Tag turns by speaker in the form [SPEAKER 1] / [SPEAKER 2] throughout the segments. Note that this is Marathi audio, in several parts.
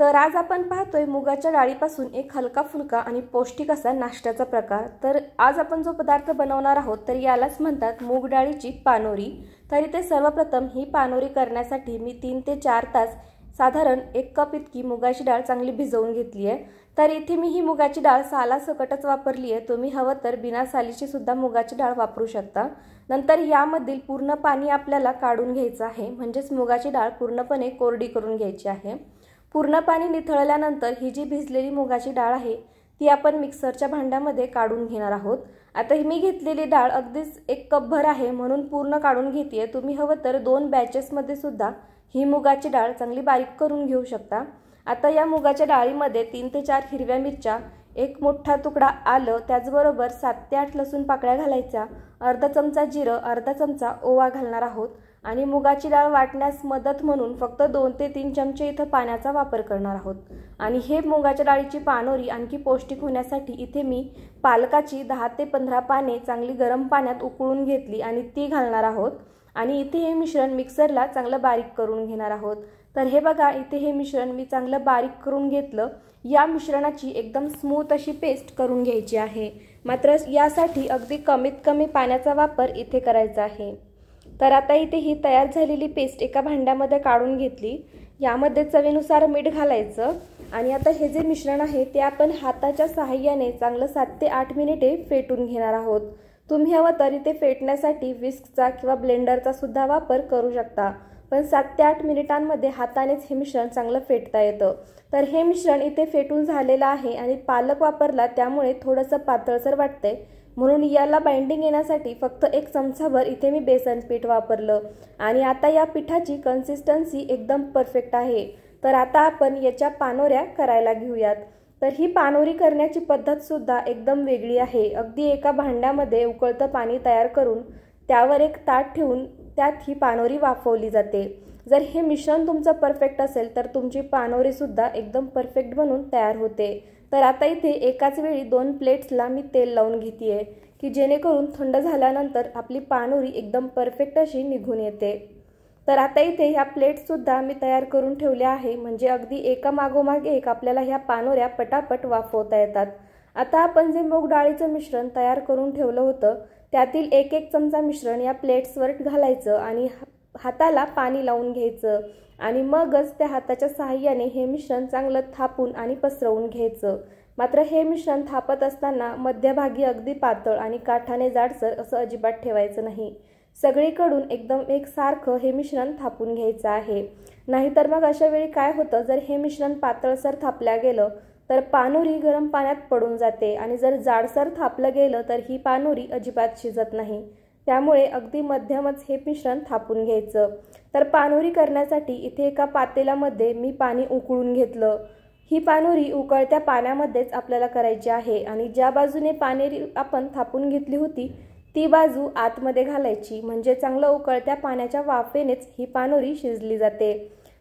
[SPEAKER 1] तर आज आपण पाहतोय मुगाच्या डाळीपासून एक हलका फुलका आणि पौष्टिक असा नाश्त्याचा प्रकार तर आज आपण जो पदार्थ बनवणार आहोत तर यालाच म्हणतात मूग डाळीची पानोरी तर इथे सर्वप्रथम ही पानोरी करण्यासाठी मी तीन ते चार तास साधारण एक कप इतकी मुगाची डाळ चांगली भिजवून घेतली आहे तर इथे मी ही मुगाची डाळ सालासकटच वापरली आहे तुम्ही हवं तर बिना सालीची सुद्धा मुगाची डाळ वापरू शकता नंतर यामधील पूर्ण पाणी आपल्याला काढून घ्यायचं आहे म्हणजेच मुगाची डाळ पूर्णपणे कोरडी करून घ्यायची आहे पूर्ण पाणी निथळल्यानंतर ही जी भिजलेली मुगाची डाळ आहे ती आपण मिक्सरच्या भांड्यामध्ये काढून घेणार आहोत आता ही मी घेतलेली डाळ अगदीच एक कपभर आहे म्हणून पूर्ण काढून घेते तुम्ही हवं तर दोन बॅचेसमध्ये सुद्धा ही मुगाची डाळ चांगली बारीक करून घेऊ शकता आता या मुगाच्या डाळीमध्ये तीन ते चार हिरव्या मिरच्या एक मोठा तुकडा आलं त्याचबरोबर सात ते आठ लसूण पाकळ्या घालायच्या अर्धा चमचा जिरं अर्धा चमचा ओवा घालणार आहोत आणि मुगाची डाळ वाटण्यास मदत म्हणून फक्त दोन ते तीन चमचे इथं पाण्याचा वापर करणार आहोत आणि हे मुगाच्या डाळीची पानोरी आणखी पौष्टिक होण्यासाठी इथे मी पालकाची दहा ते पंधरा पाने चांगली गरम पाण्यात उकळून घेतली आणि ती घालणार आहोत आणि इथे हे मिश्रण मिक्सरला चांगलं बारीक करून घेणार आहोत तर हे बघा इथे हे मिश्रण मी चांगलं बारीक करून घेतलं या मिश्रणाची एकदम स्मूथ अशी पेस्ट करून घ्यायची आहे मात्र यासाठी अगदी कमीत कमी पाण्याचा वापर इथे करायचा आहे तर आता इथे ही तयार झालेली पेस्ट एका भांड्यामध्ये काढून घेतली यामध्ये चवीनुसार मीठ घालायचं आणि आता हे जे मिश्रण आहे ते आपण हाताच्या सहाय्याने चांगलं सात ते आठ मिनिटे फेटून घेणार आहोत तुम्ही हवं तर इथे फेटण्यासाठी विस्कचा किंवा ब्लेंडरचा सुद्धा वापर करू शकता पण सात ते आठ मिनिटांमध्ये हातानेच हे मिश्रण चांगलं फेटता येतं तर हे मिश्रण इथे फेटून झालेलं आहे आणि पालक वापरला त्यामुळे थोडंसं पातळसर वाटतंय म्हणून याला बाइंडिंग येण्यासाठी फक्त एक चमचाभर इथे मी बेसन पीठ वापरलं आणि आता या पिठाची कन्सिस्टन्सी एकदम परफेक्ट आहे तर आता आपण याच्या पानोऱ्या करायला घेऊयात तर ही पानोरी करण्याची पद्धतसुद्धा एकदम वेगळी आहे अगदी एका भांड्यामध्ये उकळतं पाणी तयार करून त्यावर एक ताट ठेवून त्यात ही पानोरी वाफवली जाते जर हे मिश्रण तुमचं परफेक्ट असेल तर तुमची पानोरीसुद्धा एकदम परफेक्ट बनून तयार होते तर आता इथे एकाच वेळी दोन प्लेट्सला मी तेल लावून घेते आहे की जेणेकरून थंड झाल्यानंतर आपली पानोरी एकदम परफेक्ट अशी निघून येते तर आता इथे ह्या प्लेट्ससुद्धा मी तयार करून ठेवल्या आहे म्हणजे अगदी एका मागोमाग एक आपल्याला ह्या पानोऱ्या पटापट वाफवता येतात आता आपण जे मूग डाळीचं मिश्रण तयार करून ठेवलं होतं त्यातील एक एक चमचा मिश्रण या प्लेट्सवर घालायचं आणि हाताला पाणी लावून घ्यायचं आणि मगच त्या हाताच्या सहाय्याने हे मिश्रण चांगलं थापून आणि पसरवून घ्यायचं मात्र हे मिश्रण थापत असताना मध्यभागी अगदी पातळ आणि काठाने जाडसर असं अजिबात ठेवायचं नाही सगळीकडून एकदम एकसारखं हे मिश्रण थापून घ्यायचं आहे नाहीतर मग अशा वेळी काय होतं जर हे मिश्रण पातळसर थापल्या गेलं तर पानुरी गरम पाण्यात पडून जाते आणि जर जाडसर थापलं गेलं तर ही पानुरी अजिबात शिजत नाही त्यामुळे अगदी मध्यमच हे मिश्रण थापून घ्यायचं तर पानोरी करण्यासाठी इथे एका पातेल्यामध्ये मी पाणी उकळून घेतलं ही पानोरी उकळत्या पाण्यामध्येच आपल्याला करायची आहे आणि ज्या बाजूने पानेरी आपण थापून घेतली होती ती बाजू आतमध्ये घालायची म्हणजे चांगलं उकळत्या पाण्याच्या वाफेनेच ही पानोरी शिजली जाते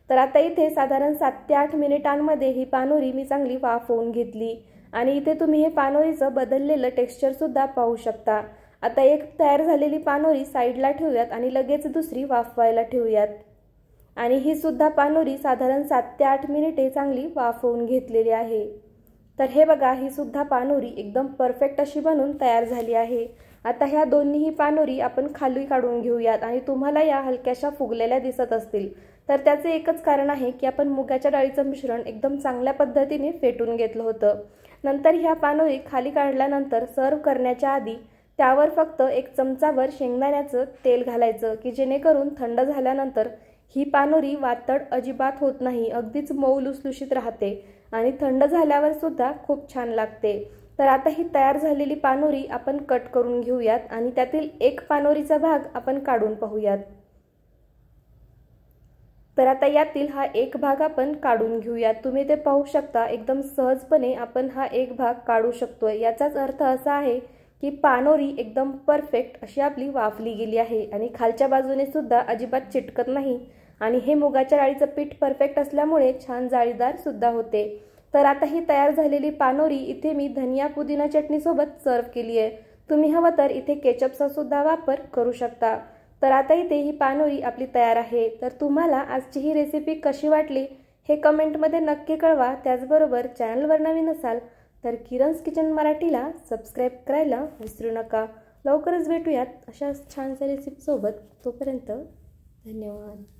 [SPEAKER 1] तर आता इथे साधारण सात ते आठ मिनिटांमध्ये ही पानोरी मी चांगली वाफ होऊन घेतली आणि इथे तुम्ही हे पानोरीचं बदललेलं टेक्स्चरसुद्धा पाहू शकता आता एक तयार झालेली पानोरी साईडला ठेवूयात आणि लगेच दुसरी वाफवायला ठेवूयात आणि ही सुद्धा पानोरी साधारण सात ते आठ मिनिटे चांगली वाफवून घेतलेली आहे तर हे बघा ही सुद्धा पानोरी एकदम परफेक्ट अशी बनून तयार झाली आहे आता ह्या दोन्हीही पानोरी आपण खाली काढून घेऊयात आणि तुम्हाला या हलक्याशा फुगलेल्या दिसत असतील तर त्याचे एकच कारण आहे की आपण मुगाच्या डाळीचं मिश्रण एकदम चांगल्या पद्धतीने फेटून घेतलं होतं नंतर ह्या पानोरी खाली काढल्यानंतर सर्व करण्याच्या आधी त्यावर फक्त एक चमचाभर शेंगदाण्याचं तेल घालायचं की जेणेकरून थंड झाल्यानंतर ही पानोरी वातड अजिबात होत नाही अगदीच मऊ लुसलुशीत राहते आणि थंड झाल्यावर सुद्धा खूप छान लागते तर आता ही तयार झालेली पानोरी आपण कट करून घेऊयात आणि त्यातील एक पानोरीचा भाग आपण काढून पाहूयात तर आता यातील हा एक भाग आपण काढून घेऊयात तुम्ही ते पाहू शकता एकदम सहजपणे आपण हा एक भाग काढू शकतो याचाच अर्थ असा आहे ही पानोरी एकदम परफेक्ट अशी आपली वाफली गेली आहे आणि खालच्या बाजूने सुद्धा अजिबात चिटकत नाही आणि हे मुगाच्या डाळीचं पीठ परफेक्ट असल्यामुळे छान जाळीदार सुद्धा होते तर आता ही तयार झालेली पानोरी इथे मी धनिया पुदिना चटणीसोबत सर्व्ह केली आहे तुम्ही हवं तर इथे केचपचा सुद्धा वापर करू शकता तर आता इथे ही पानोरी आपली तयार आहे तर तुम्हाला आजची ही रेसिपी कशी वाटली हे कमेंटमध्ये नक्की कळवा त्याचबरोबर चॅनलवर नवीन असाल तर किरण्स किचन मराठीला सबस्क्राईब करायला विसरू नका लवकरच भेटूयात अशाच छानशा रेसिपीसोबत तोपर्यंत धन्यवाद